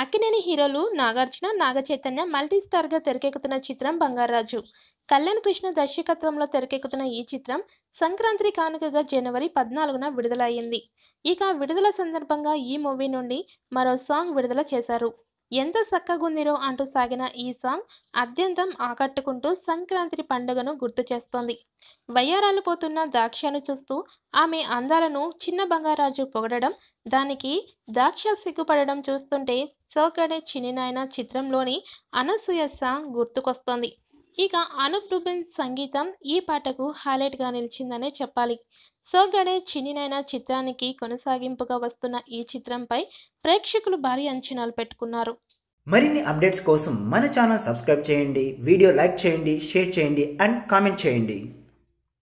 అక్కినేని హీరోలు నాగార్జున నాగచైతన్య మల్టీ స్టార్గా తెరకెక్కుతున్న చిత్రం బంగారాజు కళ్యాణ్ కృష్ణ దర్శకత్వంలో తెరకెక్కుతున్న ఈ చిత్రం సంక్రాంతి కానుకగా జనవరి పద్నాలుగున విడుదలయ్యింది ఇక విడుదల సందర్భంగా ఈ మూవీ నుండి మరో సాంగ్ విడుదల చేశారు ఎంత చక్కగుందిరో అంటూ సాగిన ఈ సాంగ్ అత్యంతం ఆకట్టుకుంటూ సంక్రాంతి పండుగను గుర్తు చేస్తోంది వయ్యారాలు పోతున్న దాక్ష్యను చూస్తూ ఆమె అందాలను చిన్న బంగారాజు పొగడడం దానికి దాక్ష సిగ్గుపడడం చూస్తుంటే సోకడే చిన్నినాయన చిత్రంలోని అనసూయ సాంగ్ గుర్తుకొస్తోంది ఇక అనూప్ రూపన్ సంగీతం ఈ పాటకు హైలైట్గా నిలిచిందనే చెప్పాలి సో గణేష్ చిన్నినైన చిత్రానికి కొనసాగింపుగా వస్తున్న ఈ చిత్రంపై ప్రేక్షకులు భారీ అంచనాలు పెట్టుకున్నారు మరిన్ని అప్డేట్స్ కోసం మన ఛానల్ సబ్స్క్రైబ్ చేయండి వీడియో లైక్ చేయండి షేర్ చేయండి అండ్ కామెంట్ చేయండి